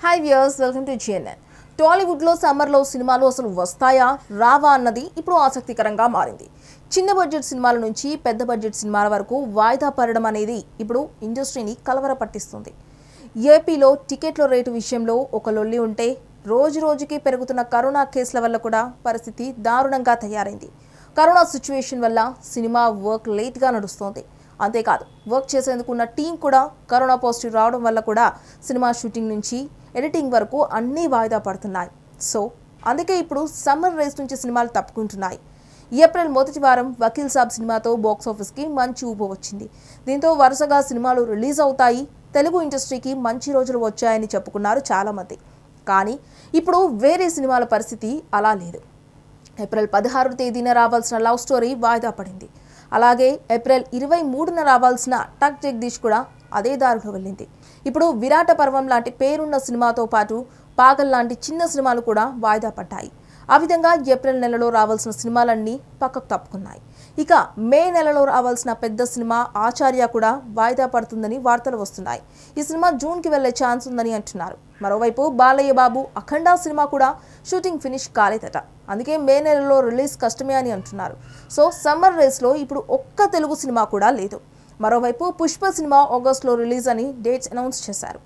hi viewers welcome to GNN టాలీవుడ్లో సమ్మర్లో సినిమాలు అసలు వస్తాయా రావా అన్నది ఇప్పుడు ఆసక్తికరంగా మారింది చిన్న బడ్జెట్ సినిమాల నుంచి పెద్ద బడ్జెట్ సినిమాల వరకు వాయిదా పడడం అనేది ఇప్పుడు ఇండస్ట్రీని కలవర పట్టిస్తుంది ఏపీలో టికెట్ల రేటు విషయంలో ఒక లొల్లి ఉంటే రోజు రోజుకి పెరుగుతున్న కరోనా కేసుల వల్ల కూడా పరిస్థితి దారుణంగా తయారైంది కరోనా సిచ్యువేషన్ వల్ల సినిమా వర్క్ లేట్గా నడుస్తోంది అంతేకాదు వర్క్ చేసేందుకు ఉన్న టీం కూడా కరోనా పాజిటివ్ రావడం వల్ల కూడా సినిమా షూటింగ్ నుంచి ఎడిటింగ్ వరకు అన్నీ వాయిదా పడుతున్నాయి సో అందుకే ఇప్పుడు సమ్మర్ రేస్ నుంచి సినిమాలు తప్పుకుంటున్నాయి ఏప్రిల్ మొదటి వారం వకీల్ సాబ్ సినిమాతో బాక్సాఫీస్కి మంచి ఊపు వచ్చింది దీంతో వరుసగా సినిమాలు రిలీజ్ అవుతాయి తెలుగు ఇండస్ట్రీకి మంచి రోజులు వచ్చాయని చెప్పుకున్నారు చాలామంది కానీ ఇప్పుడు వేరే సినిమాల పరిస్థితి అలా లేదు ఏప్రిల్ పదహారు తేదీన రావాల్సిన లవ్ స్టోరీ వాయిదా పడింది అలాగే ఏప్రిల్ ఇరవై మూడున రావాల్సిన టక్ జగదీష్ కూడా అదే దారిలో వెళ్ళింది ఇప్పుడు విరాట పర్వం లాంటి పేరున్న సినిమాతో పాటు పాగల్ లాంటి చిన్న సినిమాలు కూడా వాయిదా పడ్డాయి ఆ విధంగా ఏప్రిల్ నెలలో రావాల్సిన సినిమాలన్నీ పక్కకు తప్పుకున్నాయి ఇక మే నెలలో రావాల్సిన పెద్ద సినిమా ఆచార్య కూడా వాయిదా పడుతుందని వార్తలు వస్తున్నాయి ఈ సినిమా జూన్కి వెళ్లే ఛాన్స్ ఉందని అంటున్నారు మరోవైపు బాలయ్య బాబు అఖండ సినిమా కూడా షూటింగ్ ఫినిష్ కాలేదట అందుకే మే నెలలో రిలీజ్ కష్టమే అని అంటున్నారు సో సమ్మర్ రేస్లో ఇప్పుడు ఒక్క తెలుగు సినిమా కూడా లేదు మరోవైపు పుష్ప సినిమా ఆగస్టులో రిలీజ్ అని డేట్స్ అనౌన్స్ చేశారు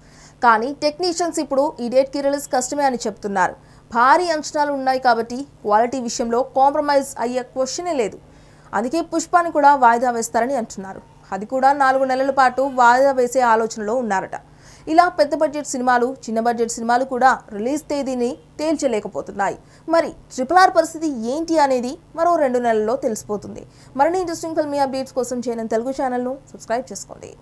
కానీ టెక్నీషియన్స్ ఇప్పుడు ఈ డేట్కి రిలీజ్ కష్టమే అని చెప్తున్నారు భారీ అంచనాలు ఉన్నాయి కాబట్టి క్వాలిటీ విషయంలో కాంప్రమైజ్ అయ్యే క్వశ్చనే లేదు అందుకే పుష్పాన్ని కూడా వాయిదా వేస్తారని అంటున్నారు అది కూడా నాలుగు నెలల పాటు వాయిదా వేసే ఆలోచనలో ఉన్నారట ఇలా పెద్ద బడ్జెట్ సినిమాలు చిన్న బడ్జెట్ సినిమాలు కూడా రిలీజ్ తేదీని తేల్చలేకపోతున్నాయి మరి ట్రిపుల్ ఆర్ పరిస్థితి ఏంటి అనేది మరో రెండు నెలల్లో తెలిసిపోతుంది మరిన్ని ఇంట్రెస్టింగ్ ఫిల్మ్ అప్డేట్స్ కోసం చేయని తెలుగు ఛానల్ను సబ్స్క్రైబ్ చేసుకోండి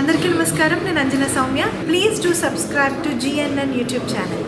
అందరికీ నమస్కారం నేను Anjana Soumya please do subscribe to GNN YouTube channel